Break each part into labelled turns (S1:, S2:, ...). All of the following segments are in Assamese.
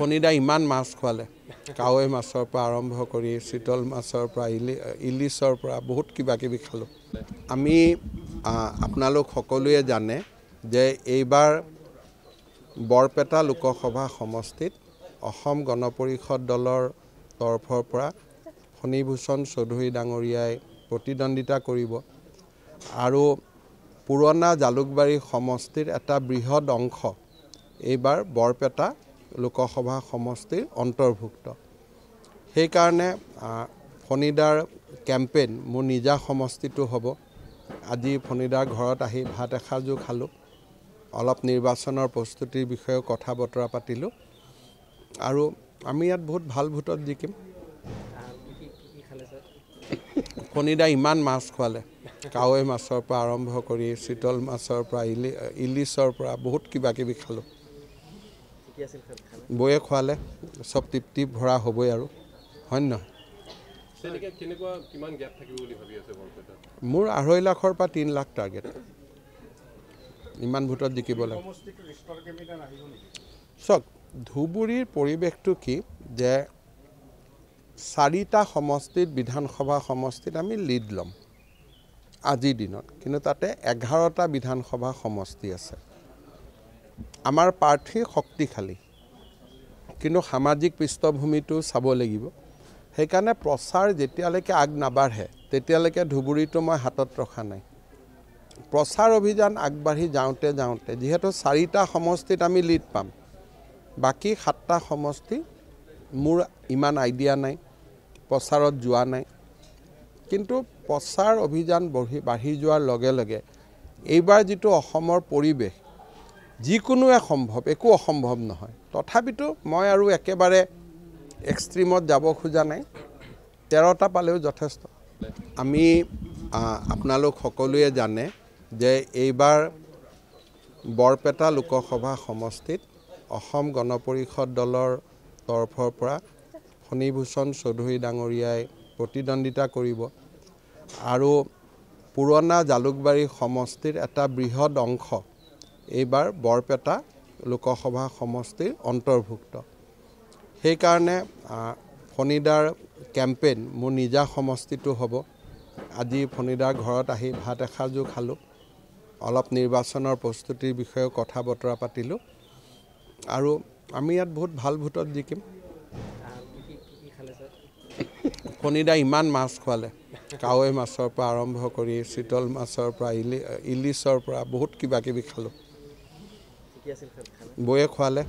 S1: খনিদা ইমান মাছ খোৱালে কাৱৈ মাছৰ পৰা আৰম্ভ কৰি চিতল মাছৰ পৰা ইলি ইলিচৰ পৰা বহুত কিবা কিবি খালোঁ আমি আপোনালোক সকলোৱে জানে যে এইবাৰ বৰপেটা লোকসভা সমষ্টিত অসম গণ পৰিষদ দলৰ তৰফৰ পৰা ফণীভূষণ চৌধুৰী ডাঙৰীয়াই প্ৰতিদ্বন্দ্বিতা কৰিব আৰু পুৰণা জালুকবাৰী সমষ্টিৰ এটা বৃহৎ অংশ এইবাৰ বৰপেটা লোকসভা সমষ্টিৰ অন্তৰ্ভুক্ত সেইকাৰণে ফণিদাৰ কেম্পেইন মোৰ নিজা সমষ্টিটো হ'ব আজি ফণিদাৰ ঘৰত আহি ভাত এসাঁজো খালোঁ অলপ নিৰ্বাচনৰ প্ৰস্তুতিৰ বিষয়েও কথা বতৰা পাতিলোঁ আৰু আমি ইয়াত বহুত ভাল ভোটত জিকিম ফণিদাই ইমান মাছ খোৱালে কাৱৈ মাছৰ পৰা আৰম্ভ কৰি চিতল মাছৰ পৰা ইলি ইলিছৰ পৰা বহুত কিবা কিবি খালোঁ বৈয়ে খোৱালে চব তৃপ্তি ভৰা হ'বই আৰু হয়নে নহয় মোৰ আঢ়ৈ লাখৰ পৰা তিনি লাখ টাৰ্গেট ইমান ভোটত জিকিব লাগে চাওক ধুবুৰীৰ পৰিৱেশটো কি যে চাৰিটা সমষ্টিত বিধানসভা সমষ্টিত আমি লিড ল'ম আজিৰ দিনত কিন্তু তাতে এঘাৰটা বিধানসভা সমষ্টি আছে আমাৰ প্ৰাৰ্থী শক্তিশালী কিন্তু সামাজিক পৃষ্ঠভূমিটো চাব লাগিব সেইকাৰণে প্ৰচাৰ যেতিয়ালৈকে আগ নাবাঢ়ে তেতিয়ালৈকে ধুবুৰীটো মই হাতত ৰখা নাই প্ৰচাৰ অভিযান আগবাঢ়ি যাওঁতে যাওঁতে যিহেতু চাৰিটা সমষ্টিত আমি লিড পাম বাকী সাতটা সমষ্টি মোৰ ইমান আইডিয়া নাই প্ৰচাৰত যোৱা নাই কিন্তু প্ৰচাৰ অভিযান বঢ়ি বাঢ়ি যোৱাৰ লগে লগে এইবাৰ যিটো অসমৰ পৰিৱেশ যিকোনোৱে সম্ভৱ একো অসম্ভৱ নহয় তথাপিতো মই আৰু একেবাৰে এক্সট্ৰিমত যাব খোজা নাই তেৰটা পালেও যথেষ্ট আমি আপোনালোক সকলোৱে জানে যে এইবাৰ বৰপেটা লোকসভা সমষ্টিত অসম গণ পৰিষদ দলৰ তৰফৰ পৰা ফণীভূষণ চৌধুৰী ডাঙৰীয়াই প্ৰতিদ্বন্দ্বিতা কৰিব আৰু পুৰণা জালুকবাৰী সমষ্টিৰ এটা বৃহৎ অংশ এইবাৰ বৰপেটা লোকসভা সমষ্টিৰ অন্তৰ্ভুক্ত সেইকাৰণে ফণিদাৰ কেম্পেইন মোৰ নিজা সমষ্টিটো হ'ব আজি ফণিদাৰ ঘৰত আহি ভাত এসাঁজো খালোঁ অলপ নিৰ্বাচনৰ প্ৰস্তুতিৰ বিষয়েও কথা বতৰা পাতিলোঁ আৰু আমি ইয়াত বহুত ভাল ভোটত জিকিম ফণিদাই ইমান মাছ খোৱালে কাৱৈ মাছৰ পৰা আৰম্ভ কৰি চিতল মাছৰ পৰা ইলি ইলিছৰ পৰা বহুত কিবা কিবি খালোঁ বৈয়ে খোৱালে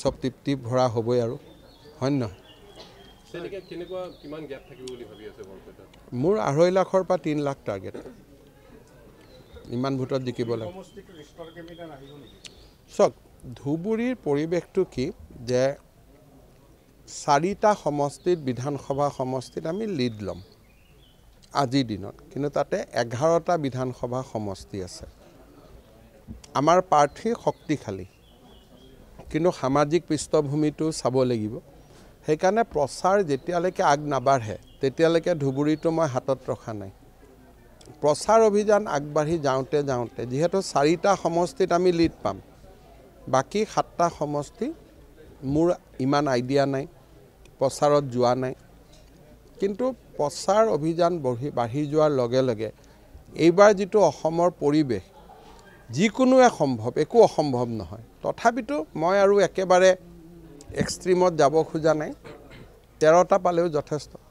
S1: চব তৃপ্তি ভৰা হ'বই আৰু হয় নহয় মোৰ আঢ়ৈ লাখৰ পৰা তিনি লাখ টাৰ্গেট ইমান ভোটত জিকিব লাগে চাওক ধুবুৰীৰ পৰিৱেশটো কি যে চাৰিটা সমষ্টিত বিধানসভা সমষ্টিত আমি লিড ল'ম আজিৰ দিনত কিন্তু তাতে এঘাৰটা বিধানসভা সমষ্টি আছে আমাৰ প্ৰাৰ্থী শক্তিশালী কিন্তু সামাজিক পৃষ্ঠভূমিটো চাব লাগিব সেইকাৰণে প্ৰচাৰ যেতিয়ালৈকে আগ নাবাঢ়ে তেতিয়ালৈকে ধুবুৰীটো মই হাতত ৰখা নাই প্ৰচাৰ অভিযান আগবাঢ়ি যাওঁতে যাওঁতে যিহেতু চাৰিটা সমষ্টিত আমি লিড পাম বাকী সাতটা সমষ্টি মোৰ ইমান আইডিয়া নাই প্ৰচাৰত যোৱা নাই কিন্তু প্ৰচাৰ অভিযান বঢ়ি বাঢ়ি যোৱাৰ লগে লগে এইবাৰ যিটো অসমৰ পৰিৱেশ যিকোনোৱে সম্ভৱ একো অসম্ভৱ নহয় তথাপিতো মই আৰু একেবাৰে এক্সট্ৰিমত যাব খোজা নাই তেৰটা পালেও যথেষ্ট